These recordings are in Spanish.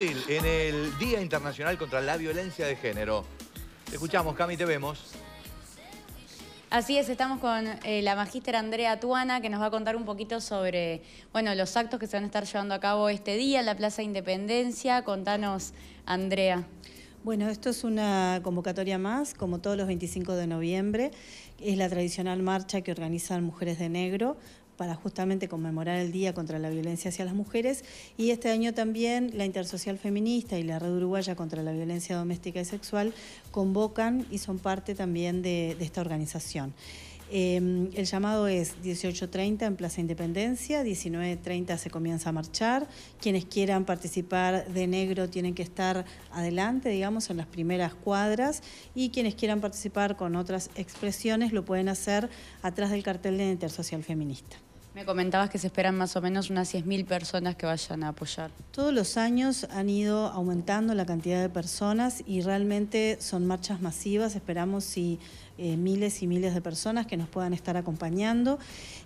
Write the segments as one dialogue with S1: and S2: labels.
S1: En el Día Internacional contra la Violencia de Género. Te escuchamos, Cami, te vemos. Así es, estamos con eh, la magíster Andrea Tuana, que nos va a contar un poquito sobre bueno, los actos que se van a estar llevando a cabo este día en la Plaza Independencia. Contanos, Andrea. Bueno, esto es una convocatoria más, como todos los 25 de noviembre. Es la tradicional marcha que organizan Mujeres de Negro para justamente conmemorar el Día contra la Violencia hacia las Mujeres y este año también la Intersocial Feminista y la Red Uruguaya contra la Violencia Doméstica y Sexual convocan y son parte también de, esta organización. Em, el llamado es 18.30 en Plaza Independencia, 19.30 se comienza a marchar. Quienes quieran participar de negro tienen que estar adelante, digamos, en las primeras cuadras. Y quienes quieran participar con otras expresiones lo pueden hacer atrás del cartel de Intersocial Feminista. Me comentabas que se esperan más o menos unas 10.000 personas que vayan a apoyar. Todos los años han ido aumentando la cantidad de personas y realmente son marchas masivas. Esperamos si, eh, miles y miles de personas que nos puedan estar acompañando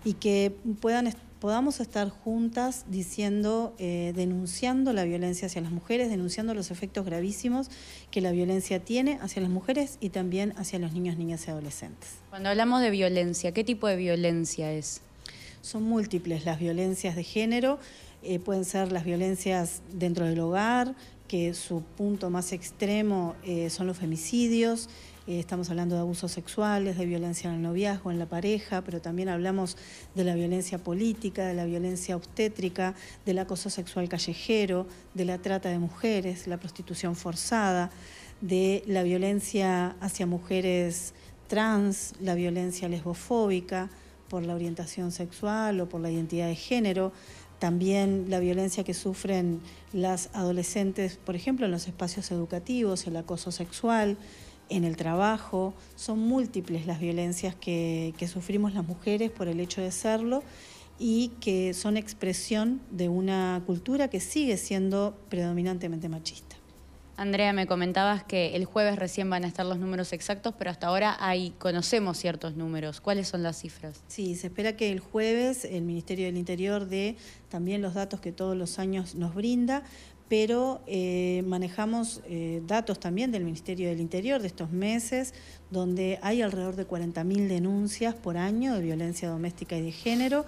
S1: y que puedan podamos estar juntas diciendo, eh, denunciando la violencia hacia las mujeres, denunciando los efectos gravísimos que la violencia tiene hacia las mujeres y también hacia los niños, niñas y adolescentes. Cuando hablamos de violencia, ¿qué tipo de violencia es? son múltiples las violencias de género, eh, pueden ser las violencias dentro del hogar, que su punto más extremo eh, son los femicidios, eh, estamos hablando de abusos sexuales, de violencia en el noviazgo, en la pareja, pero también hablamos de la violencia política, de la violencia obstétrica, del acoso sexual callejero, de la trata de mujeres, la prostitución forzada, de la violencia hacia mujeres trans, la violencia lesbofóbica por la orientación sexual o por la identidad de género, también la violencia que sufren las adolescentes, por ejemplo, en los espacios educativos, el acoso sexual, en el trabajo, son múltiples las violencias que, sufrimos las mujeres por el hecho de serlo y que son expresión de una cultura que sigue siendo predominantemente machista. Andrea, me comentabas que el jueves recién van a estar los números exactos, pero hasta ahora hay, conocemos ciertos números. ¿Cuáles son las cifras? Sí, se espera que el jueves el Ministerio del Interior dé también los datos que todos los años nos brinda, pero eh, manejamos eh, datos también del Ministerio del Interior de estos meses, donde hay alrededor de 40.000 denuncias por año de violencia doméstica y de género.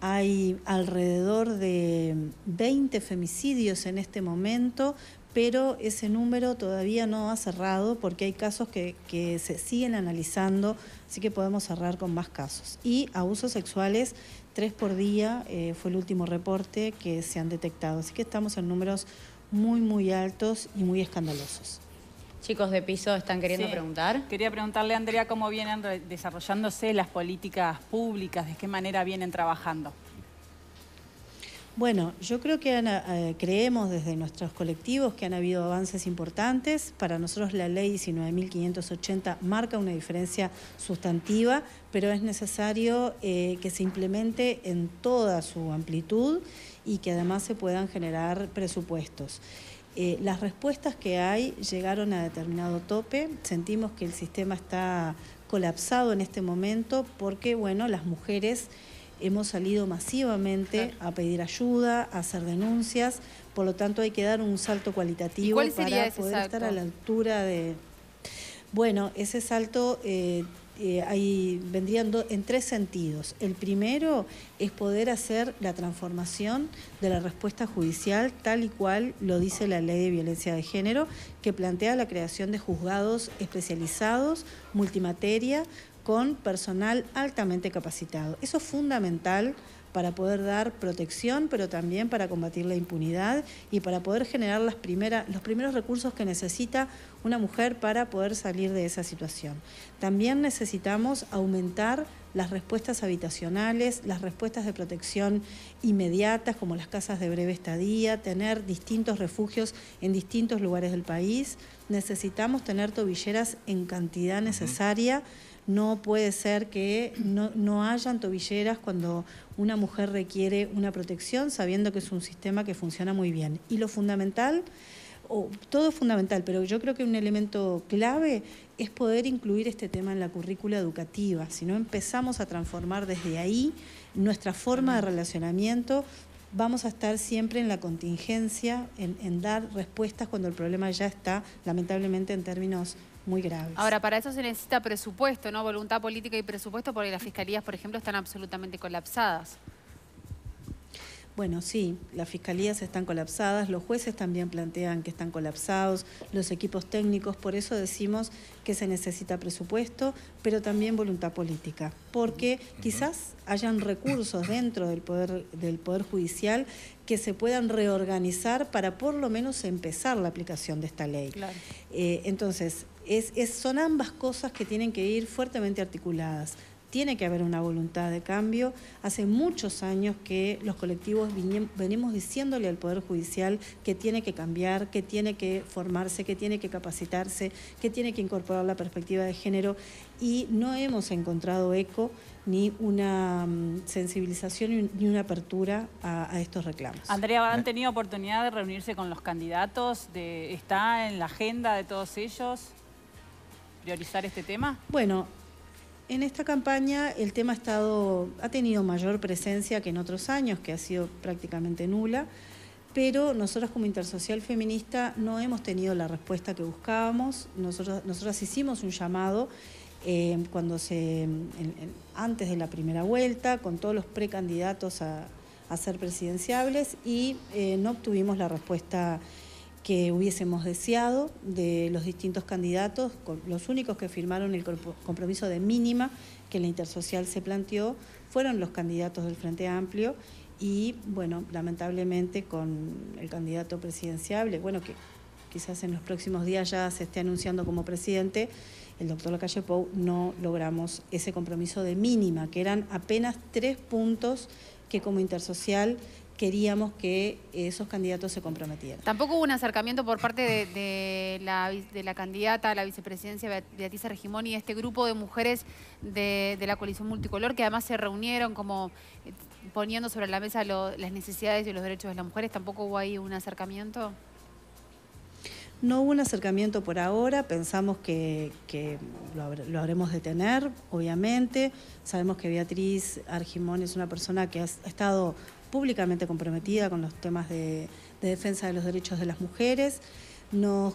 S1: Hay alrededor de 20 femicidios en este momento, pero ese número todavía no ha cerrado porque hay casos que, se siguen analizando, así que podemos cerrar con más casos. Y abusos sexuales, tres por día eh, fue el último reporte que se han detectado, así que estamos en números muy, muy altos y muy escandalosos. Chicos de piso están queriendo preguntar. Quería preguntarle, Andrea, cómo vienen desarrollándose las políticas públicas, de qué manera vienen trabajando. Bueno, yo creo que eh, creemos desde nuestros colectivos que han habido avances importantes. Para nosotros la ley 19.580 marca una diferencia sustantiva, pero es necesario eh, que se implemente en toda su amplitud y que además se puedan generar presupuestos. Eh, las respuestas que hay llegaron a determinado tope. Sentimos que el sistema está colapsado en este momento porque, bueno, las mujeres hemos salido masivamente a pedir ayuda, a hacer denuncias, por lo tanto hay que dar un salto cualitativo para poder estar a la altura de... Bueno, ese salto vendría eh, eh, ahí en tres sentidos. El primero es poder hacer la transformación de la respuesta judicial tal y cual lo dice la ley de violencia de género, que plantea la creación de juzgados especializados, multimateria, con personal altamente capacitado. Eso es fundamental para poder dar protección, pero también para combatir la impunidad y para poder generar las los primeros recursos que necesita una mujer para poder salir de esa situación. También necesitamos aumentar las respuestas habitacionales, las respuestas de protección inmediatas, como las casas de breve estadía, tener distintos refugios en distintos lugares del país. Necesitamos tener tobilleras en cantidad necesaria. No puede ser que no, hayan tobilleras cuando una mujer requiere una protección, sabiendo que es un sistema que funciona muy bien. Y lo fundamental, o, todo fundamental, pero yo creo que un elemento clave es poder incluir este tema en la currícula educativa. Si no empezamos a transformar desde ahí nuestra forma de relacionamiento, vamos a estar siempre en la contingencia, en dar respuestas cuando el problema ya está, lamentablemente en términos muy graves. Ahora, para eso se necesita presupuesto, ¿no? Voluntad política y presupuesto, porque las fiscalías, por ejemplo, están absolutamente colapsadas. Bueno, sí, las fiscalías están colapsadas, los jueces también plantean que están colapsados, los equipos técnicos, por eso decimos que se necesita presupuesto, pero también voluntad política, porque quizás hayan recursos dentro del poder del poder judicial que se puedan reorganizar para por lo menos empezar la aplicación de esta ley. Eh, entonces, son ambas cosas que tienen que ir fuertemente articuladas. Tiene que haber una voluntad de cambio. Hace muchos años que los colectivos venimos diciéndole al Poder Judicial que tiene que cambiar, que tiene que formarse, que tiene que capacitarse, que tiene que incorporar la perspectiva de género y no hemos encontrado eco ni una mm, sensibilización ni una apertura a, estos reclamos. Andrea, ¿han tenido oportunidad de reunirse con los candidatos? ¿Está en la agenda de todos ellos? priorizar este tema? Bueno, en esta campaña el tema ha, estado, ha tenido mayor presencia que en otros años, que ha sido prácticamente nula, pero nosotros como Intersocial Feminista no hemos tenido la respuesta que buscábamos. Nosotros, hicimos un llamado eh, cuando se, antes de la primera vuelta con todos los precandidatos a, ser presidenciables y eh, no obtuvimos la respuesta que hubiésemos deseado de los distintos candidatos, los únicos que firmaron el compromiso de mínima que la intersocial se planteó fueron los candidatos del Frente Amplio y, bueno, lamentablemente con el candidato presidenciable, bueno, que quizás en los próximos días ya se esté anunciando como presidente, el doctor Lacalle Pou, no logramos ese compromiso de mínima, que eran apenas tres puntos que como intersocial queríamos que esos candidatos se comprometieran. Tampoco hubo un acercamiento por parte de, la, candidata a la vicepresidencia Beatriz Argimón y este grupo de mujeres de, la coalición multicolor que además se reunieron como eh, poniendo sobre la mesa las necesidades y los derechos de las mujeres. ¿Tampoco hubo ahí un acercamiento? No hubo un acercamiento por ahora, pensamos que, lo, lo, haremos de tener, obviamente. Sabemos que Beatriz Argimón es una persona que ha estado públicamente comprometida con los temas de, defensa de los derechos de las mujeres. Nos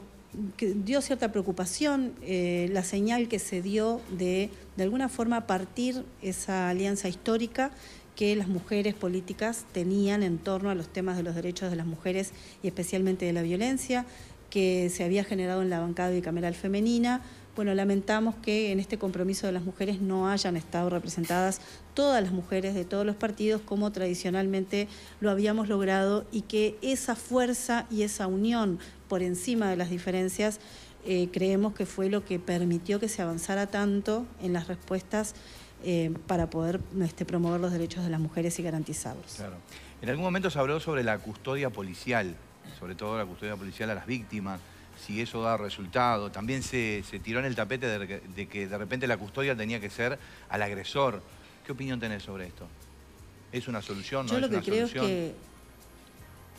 S1: dio cierta preocupación eh, la señal que se dio de, de alguna forma, partir esa alianza histórica que las mujeres políticas tenían en torno a los temas de los derechos de las mujeres y especialmente de la violencia que se había generado en la bancada bicameral femenina bueno, lamentamos que en este compromiso de las mujeres no hayan estado representadas todas las mujeres de todos los partidos como tradicionalmente lo habíamos logrado y que esa fuerza y esa unión por encima de las diferencias eh, creemos que fue lo que permitió que se avanzara tanto en las respuestas eh, para poder este, promover los derechos de las mujeres y garantizarlos. Claro. En algún momento se habló sobre la custodia policial, sobre todo la custodia policial a las víctimas si eso da resultado. También se, tiró en el tapete de, que de repente la custodia tenía que ser al agresor. ¿Qué opinión tenés sobre esto? ¿Es una solución? o ¿No yo es lo que una creo solución? Es que,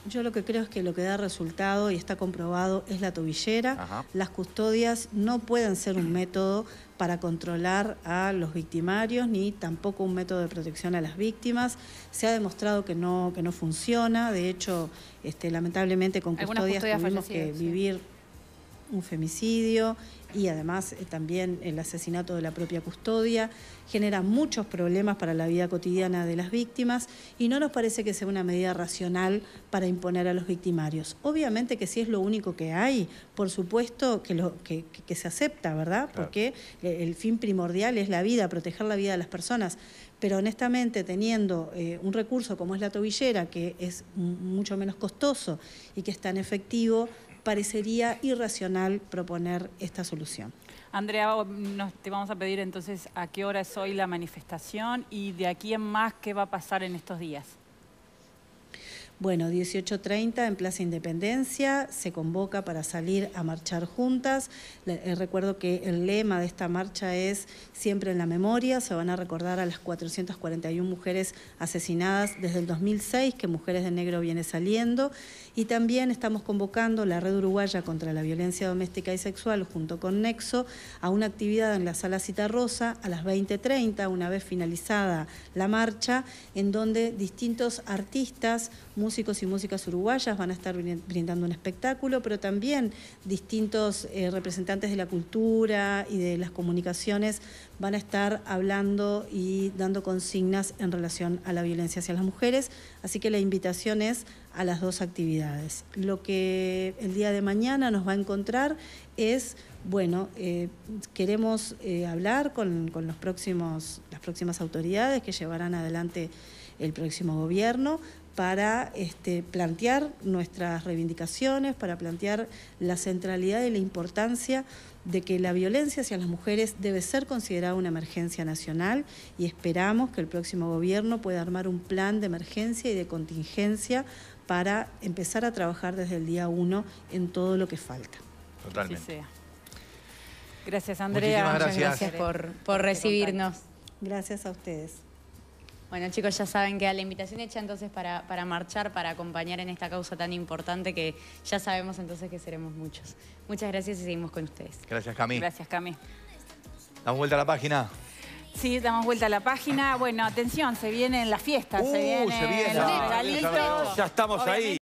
S1: yo lo que creo es que lo que da resultado y está comprobado es la tobillera. Las custodias no pueden ser un método para controlar a los victimarios ni tampoco un método de protección a las víctimas. Se ha demostrado que no, que no funciona. De hecho, este, lamentablemente con custodias tuvimos que vivir un femicidio y además eh, también el asesinato de la propia custodia, genera muchos problemas para la vida cotidiana de las víctimas y no nos parece que sea una medida racional para imponer a los victimarios. Obviamente que si es lo único que hay, por supuesto que, lo, que, se acepta, ¿verdad? Porque eh, el fin primordial es la vida, proteger la vida de las personas. Pero honestamente, teniendo eh, un recurso como es la tobillera, que es mucho menos costoso y que es tan efectivo, parecería irracional proponer esta solución. Andrea, te vamos a pedir entonces a qué hora es hoy la manifestación y de aquí en más qué va a pasar en estos días. Bueno, 18.30 en Plaza Independencia, se convoca para salir a marchar juntas. Eh, recuerdo que el lema de esta marcha es siempre en la memoria, se van a recordar a las 441 mujeres asesinadas desde el 2006, que Mujeres de Negro viene saliendo. Y también estamos convocando la Red Uruguaya contra la Violencia Doméstica y Sexual, junto con Nexo, a una actividad en la Sala Cita Rosa a las 20.30, una vez finalizada la marcha, en donde distintos artistas, músicos y músicas uruguayas van a estar brindando un espectáculo, pero también distintos eh, representantes de la cultura y de las comunicaciones van a estar hablando y dando consignas en relación a la violencia hacia las mujeres. Así que la invitación es a las dos actividades. Lo que el día de mañana nos va a encontrar es, bueno, eh, queremos eh, hablar con, con, los próximos, las próximas autoridades que llevarán adelante el próximo gobierno para este, plantear nuestras reivindicaciones, para plantear la centralidad y la importancia de que la violencia hacia las mujeres debe ser considerada una emergencia nacional y esperamos que el próximo gobierno pueda armar un plan de emergencia y de contingencia para empezar a trabajar desde el día uno en todo lo que falta. Totalmente. Gracias Andrea, muchas gracias, por este recibirnos. Gracias a ustedes. Bueno chicos, ya saben que la invitación hecha entonces para, para, marchar, para acompañar en esta causa tan importante que ya sabemos entonces que seremos muchos. Muchas gracias y seguimos con ustedes. Gracias Cami. Gracias Cami. Damos vuelta a la página. Sí, damos vuelta a la página. Bueno, atención, se vienen las fiestas. Uh, se vienen, ya estamos ahí.